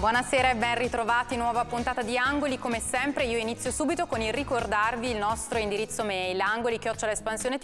Buonasera e ben ritrovati, nuova puntata di Angoli. Come sempre io inizio subito con il ricordarvi il nostro indirizzo mail angoli-espansionetv.it. espansione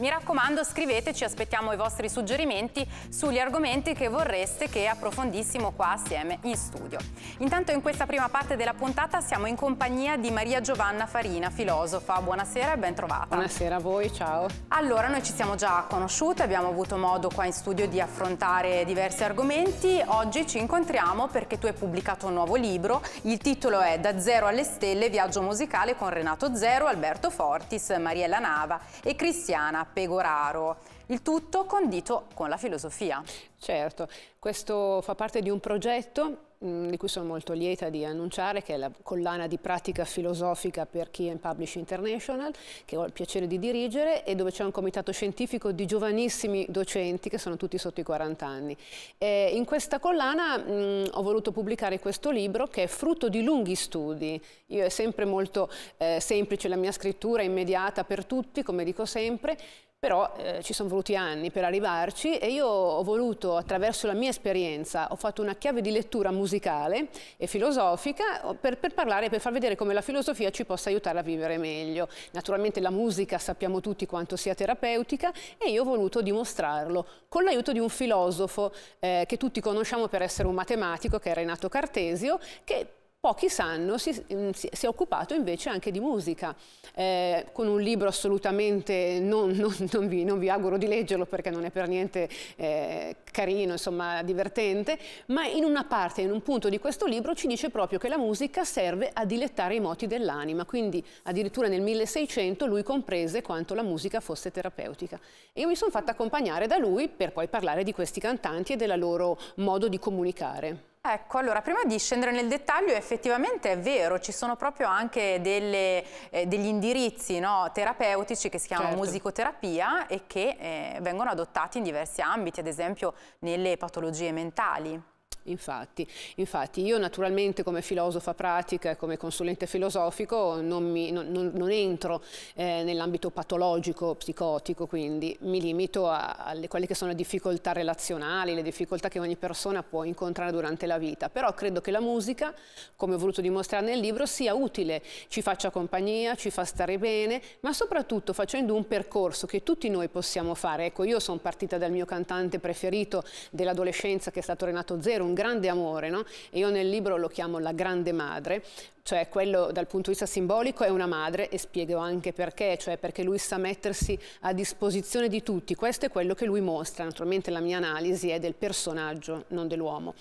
Mi raccomando scriveteci, aspettiamo i vostri suggerimenti sugli argomenti che vorreste che approfondissimo qua assieme in studio. Intanto in questa prima parte della puntata siamo in compagnia di Maria Giovanna Farina, filosofa. Buonasera e ben trovata. Buonasera a voi, ciao. Allora, noi ci siamo già conosciute, abbiamo avuto modo qua in studio di affrontare diversi argomenti. Oggi ci incontriamo conosciamo perché tu hai pubblicato un nuovo libro, il titolo è Da zero alle stelle, viaggio musicale con Renato Zero, Alberto Fortis, Mariella Nava e Cristiana Pegoraro. Il tutto condito con la filosofia. Certo, questo fa parte di un progetto Mm, di cui sono molto lieta di annunciare, che è la collana di pratica filosofica per Key and Publish International, che ho il piacere di dirigere e dove c'è un comitato scientifico di giovanissimi docenti che sono tutti sotto i 40 anni. E in questa collana mh, mm, ho voluto pubblicare questo libro che è frutto di lunghi studi. Io è sempre molto eh, semplice la mia scrittura, immediata per tutti, come dico sempre, però eh, ci sono voluti anni per arrivarci e io ho voluto attraverso la mia esperienza, ho fatto una chiave di lettura musicale e filosofica per, per parlare, per far vedere come la filosofia ci possa aiutare a vivere meglio. Naturalmente la musica sappiamo tutti quanto sia terapeutica e io ho voluto dimostrarlo con l'aiuto di un filosofo eh, che tutti conosciamo per essere un matematico che è Renato Cartesio che pochi sanno, mm, si, si, è occupato invece anche di musica, eh, con un libro assolutamente, non, non, non, vi, non, vi, auguro di leggerlo perché non è per niente eh, carino, insomma divertente, ma in una parte, in un punto di questo libro ci dice proprio che la musica serve a dilettare i moti dell'anima, quindi addirittura nel 1600 lui comprese quanto la musica fosse terapeutica. E io mi sono fatta accompagnare da lui per poi parlare di questi cantanti e del loro modo di comunicare. Ecco, allora, prima di scendere nel dettaglio, effettivamente è vero, ci sono proprio anche delle, eh, degli indirizzi no, terapeutici che si chiamano certo. musicoterapia e che eh, vengono adottati in diversi ambiti, ad esempio nelle patologie mentali. Infatti, infatti, io naturalmente come filosofa pratica e come consulente filosofico non, mi, non, non, non entro eh, nell'ambito patologico, psicotico, quindi mi limito a, alle quelle che sono le difficoltà relazionali, le difficoltà che ogni persona può incontrare durante la vita, però credo che la musica, come ho voluto dimostrare nel libro, sia utile, ci faccia compagnia, ci fa stare bene, ma soprattutto facendo un percorso che tutti noi possiamo fare. Ecco, io sono partita dal mio cantante preferito dell'adolescenza che è stato Renato Zero, un grande amore, no? e io nel libro lo chiamo la grande madre, cioè quello dal punto di vista simbolico è una madre e spiego anche perché, cioè perché lui sa mettersi a disposizione di tutti, questo è quello che lui mostra, naturalmente la mia analisi è del personaggio, non dell'uomo,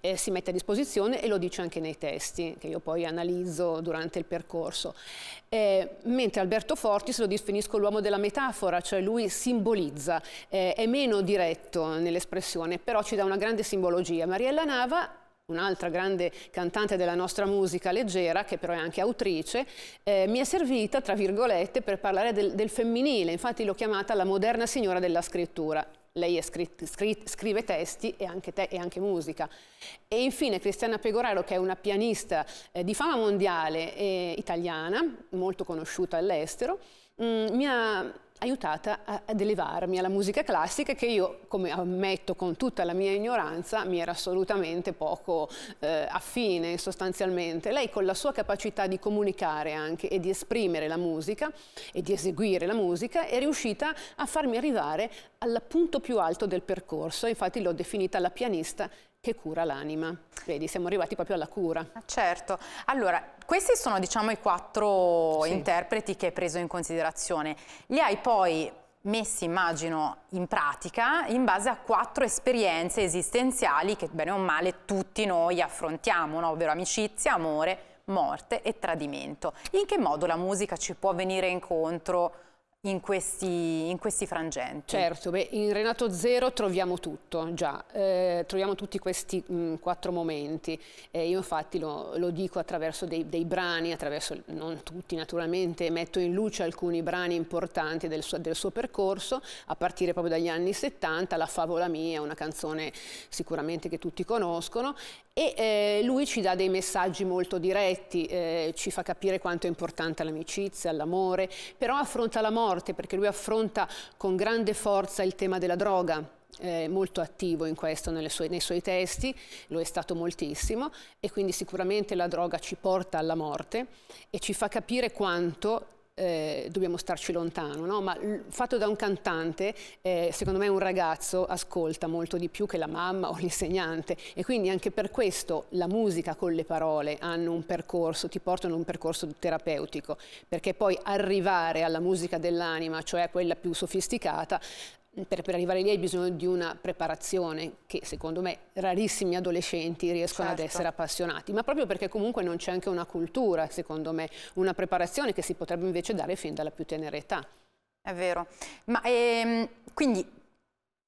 eh, si mette a disposizione e lo dice anche nei testi che io poi analizzo durante il percorso, eh, mentre Alberto Fortis lo definisco l'uomo della metafora, cioè lui simbolizza, eh, è meno diretto nell'espressione, però ci dà una grande simbologia. Mariella Nava un'altra grande cantante della nostra musica leggera, che però è anche autrice, eh, mi è servita, tra virgolette, per parlare del, del femminile. Infatti l'ho chiamata la moderna signora della scrittura lei scritt, scritt, scrive testi e anche, te, e anche, musica. E infine Cristiana Pegoraro, che è una pianista eh, di fama mondiale e italiana, molto conosciuta all'estero, mm, mi ha aiutata ad elevarmi alla musica classica che io, come ammetto con tutta la mia ignoranza, mi era assolutamente poco eh, affine sostanzialmente. Lei con la sua capacità di comunicare anche e di esprimere la musica e di eseguire la musica è riuscita a farmi arrivare al punto più alto del percorso, infatti l'ho definita la pianista che cura l'anima. Vedi, siamo arrivati proprio alla cura. Ah, certo. Allora, questi sono diciamo i quattro sì. interpreti che hai preso in considerazione. Li hai poi messi, immagino, in pratica in base a quattro esperienze esistenziali che bene o male tutti noi affrontiamo, no? ovvero amicizia, amore, morte e tradimento. In che modo la musica ci può venire incontro in questi, in questi, frangenti. Certo, beh, in Renato Zero troviamo tutto, già, eh, troviamo tutti questi mh, mm, quattro momenti. Eh, io infatti lo, lo dico attraverso dei, dei, brani, attraverso non tutti naturalmente, metto in luce alcuni brani importanti del suo, del suo, percorso, a partire proprio dagli anni 70, La favola mia, una canzone sicuramente che tutti conoscono, e eh, lui ci dà dei messaggi molto diretti, eh, ci fa capire quanto è importante l'amicizia, l'amore, però affronta la morte morte perché lui affronta con grande forza il tema della droga. Eh, molto attivo in questo sue, nei suoi testi, lo è stato moltissimo e quindi sicuramente la droga ci porta alla morte e ci fa capire quanto eh, dobbiamo starci lontano, no? ma fatto da un cantante, eh, secondo me un ragazzo ascolta molto di più che la mamma o l'insegnante e quindi anche per questo la musica con le parole hanno un percorso, ti portano a un percorso terapeutico, perché poi arrivare alla musica dell'anima, cioè quella più sofisticata, per, per, arrivare lì hai bisogno di una preparazione che secondo me rarissimi adolescenti riescono certo. ad essere appassionati, ma proprio perché comunque non c'è anche una cultura, secondo me, una preparazione che si potrebbe invece dare fin dalla più tenera età. È vero, ma ehm, quindi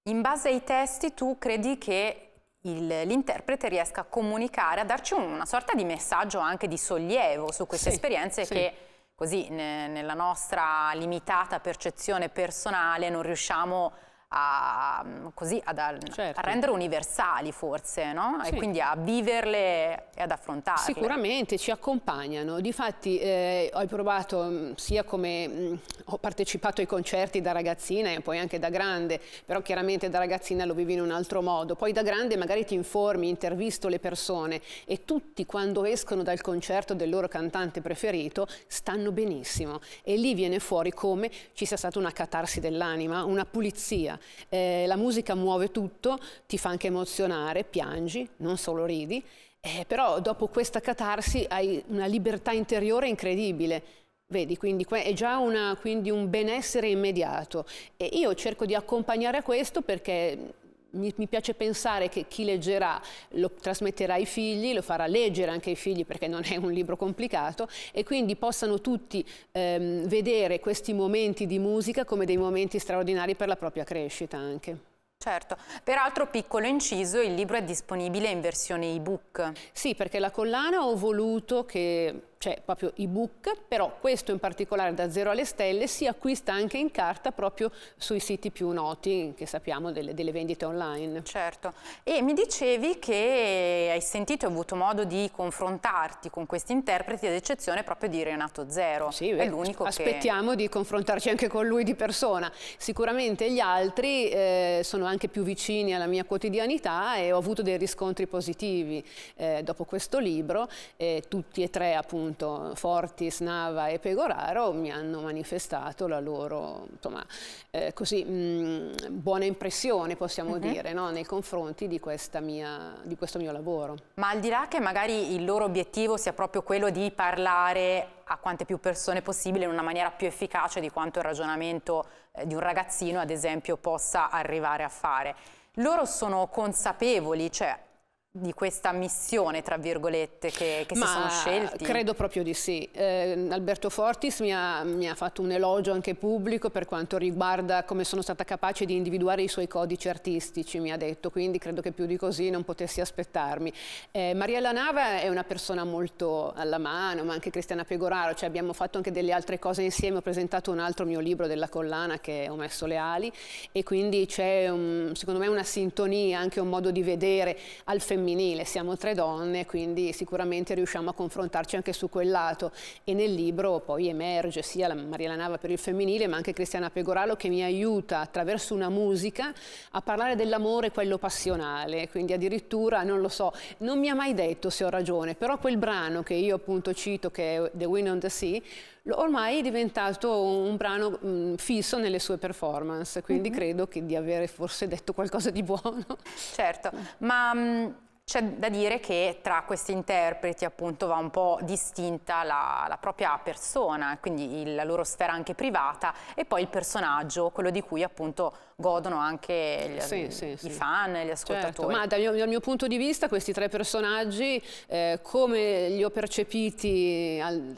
in base ai testi tu credi che l'interprete riesca a comunicare, a darci una sorta di messaggio anche di sollievo su queste sì, esperienze sì. che così ne, nella nostra limitata percezione personale non riusciamo a a, mm, così, ad, certo. a rendere universali forse, no? sì. E quindi a viverle e ad affrontarle. Sicuramente ci accompagnano. Difatti eh, ho provato mm, sia come mh, mm, ho partecipato ai concerti da ragazzina e poi anche da grande, però chiaramente da ragazzina lo vivi in un altro modo. Poi da grande magari ti informi, intervisto le persone e tutti quando escono dal concerto del loro cantante preferito stanno benissimo e lì viene fuori come ci sia stata una catarsi dell'anima, una pulizia, eh, la musica muove tutto, ti fa anche emozionare, piangi, non solo ridi, eh, però dopo questa catarsi hai una libertà interiore incredibile. Vedi, quindi è già una, quindi un benessere immediato e io cerco di accompagnare a questo perché mi, piace pensare che chi leggerà lo trasmetterà ai figli, lo farà leggere anche ai figli perché non è un libro complicato e quindi possano tutti ehm, vedere questi momenti di musica come dei momenti straordinari per la propria crescita anche. Certo, peraltro piccolo inciso, il libro è disponibile in versione ebook. Sì, perché la collana ho voluto che c'è cioè, proprio ebook, però questo in particolare da Zero alle Stelle si acquista anche in carta proprio sui siti più noti che sappiamo delle, delle vendite online. Certo, e mi dicevi che hai sentito e avuto modo di confrontarti con questi interpreti ad eccezione proprio di Renato Zero. Sì, è l'unico Aspettiamo di confrontarci anche con lui di persona. Sicuramente gli altri eh, sono anche più vicini alla mia quotidianità e ho avuto dei riscontri positivi eh, dopo questo libro, eh, tutti e tre appunto appunto Fortis, Nava e Pegoraro mi hanno manifestato la loro insomma, eh, così, mh, mm, buona impressione, possiamo uh mhm. -huh. dire, no? nei confronti di, mia, di questo mio lavoro. Ma al di là che magari il loro obiettivo sia proprio quello di parlare a quante più persone possibile in una maniera più efficace di quanto il ragionamento eh, di un ragazzino, ad esempio, possa arrivare a fare. Loro sono consapevoli, cioè di questa missione, tra virgolette, che, che si sono scelti? Credo proprio di sì. Eh, Alberto Fortis mi ha, mi ha, fatto un elogio anche pubblico per quanto riguarda come sono stata capace di individuare i suoi codici artistici, mi ha detto, quindi credo che più di così non potessi aspettarmi. Eh, Mariella Nava è una persona molto alla mano, ma anche Cristiana Pegoraro, cioè abbiamo fatto anche delle altre cose insieme, ho presentato un altro mio libro della collana che ho messo le ali e quindi c'è secondo me una sintonia, anche un modo di vedere al femminile femminile, siamo tre donne, quindi sicuramente riusciamo a confrontarci anche su quel lato e nel libro poi emerge sia la Mariela Nava per il femminile ma anche Cristiana Pegoralo che mi aiuta attraverso una musica a parlare dell'amore quello passionale, quindi addirittura non lo so, non mi ha mai detto se ho ragione, però quel brano che io appunto cito che è The Wind on the Sea ormai è diventato un brano mm, fisso nelle sue performance, quindi mm -hmm. credo di avere forse detto qualcosa di buono. Certo, ma mh, mm, c'è da dire che tra questi interpreti appunto va un po' distinta la, la propria persona, quindi il, la loro sfera anche privata e poi il personaggio, quello di cui appunto godono anche gli, sì, sì, ehm, sì. i fan, gli ascoltatori. Certo, ma dal mio, dal mio, punto di vista questi tre personaggi eh, come li ho percepiti al,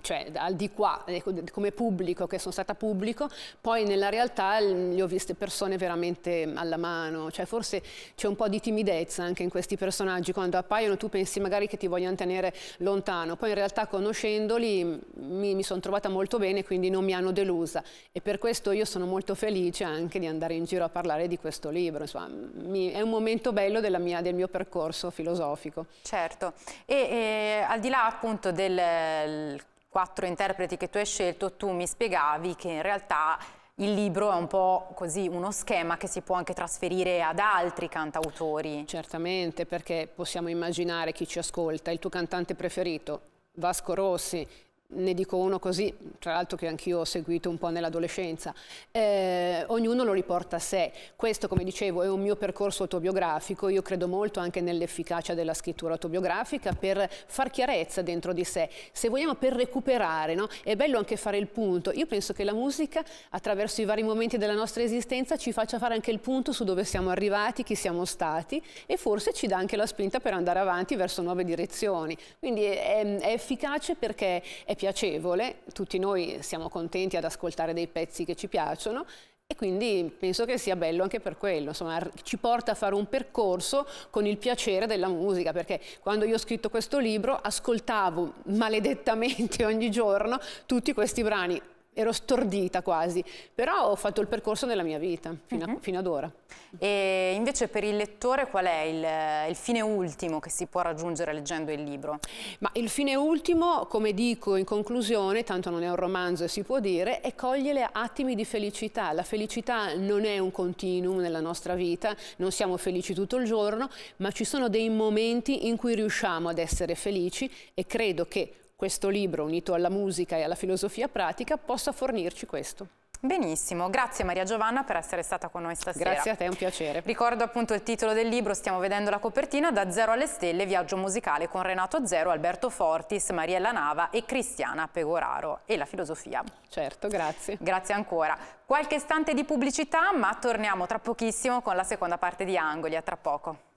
cioè, al di qua, ecco, come pubblico, che sono stata pubblico, poi nella realtà li ho viste persone veramente alla mano, cioè forse c'è un po' di timidezza anche in questi personaggi, quando appaiono tu pensi magari che ti vogliano tenere lontano, poi in realtà conoscendoli mi, mi sono trovata molto bene, quindi non mi hanno delusa e per questo io sono molto felice anche di andare andare in giro a parlare di questo libro, insomma mi, è un momento bello mia, del mio percorso filosofico. Certo, e, e al di là appunto del quattro interpreti che tu hai scelto, tu mi spiegavi che in realtà il libro è un po' così uno schema che si può anche trasferire ad altri cantautori. Certamente, perché possiamo immaginare chi ci ascolta, il tuo cantante preferito, Vasco Rossi, ne dico uno così, tra l'altro che anch'io ho seguito un po' nell'adolescenza, eh, ognuno lo riporta a sé. Questo, come dicevo, è un mio percorso autobiografico, io credo molto anche nell'efficacia della scrittura autobiografica per far chiarezza dentro di sé, se vogliamo per recuperare, no? è bello anche fare il punto. Io penso che la musica, attraverso i vari momenti della nostra esistenza, ci faccia fare anche il punto su dove siamo arrivati, chi siamo stati e forse ci dà anche la spinta per andare avanti verso nuove direzioni. Quindi è, è efficace perché è piacevole, tutti noi siamo contenti ad ascoltare dei pezzi che ci piacciono e quindi penso che sia bello anche per quello, insomma ci porta a fare un percorso con il piacere della musica, perché quando io ho scritto questo libro ascoltavo maledettamente ogni giorno tutti questi brani ero stordita quasi, però ho fatto il percorso della mia vita fino, uh -huh. a, mhm. fino ad ora. E invece per il lettore qual è il, il, fine ultimo che si può raggiungere leggendo il libro? Ma il fine ultimo, come dico in conclusione, tanto non è un romanzo e si può dire, è cogliere attimi di felicità. La felicità non è un continuum nella nostra vita, non siamo felici tutto il giorno, ma ci sono dei momenti in cui riusciamo ad essere felici e credo che questo libro, unito alla musica e alla filosofia pratica, possa fornirci questo. Benissimo, grazie Maria Giovanna per essere stata con noi stasera. Grazie a te, è un piacere. Ricordo appunto il titolo del libro, stiamo vedendo la copertina, Da Zero alle Stelle, viaggio musicale con Renato Zero, Alberto Fortis, Mariella Nava e Cristiana Pegoraro e la filosofia. Certo, grazie. Grazie ancora. Qualche istante di pubblicità, ma torniamo tra pochissimo con la seconda parte di Angoli, a tra poco.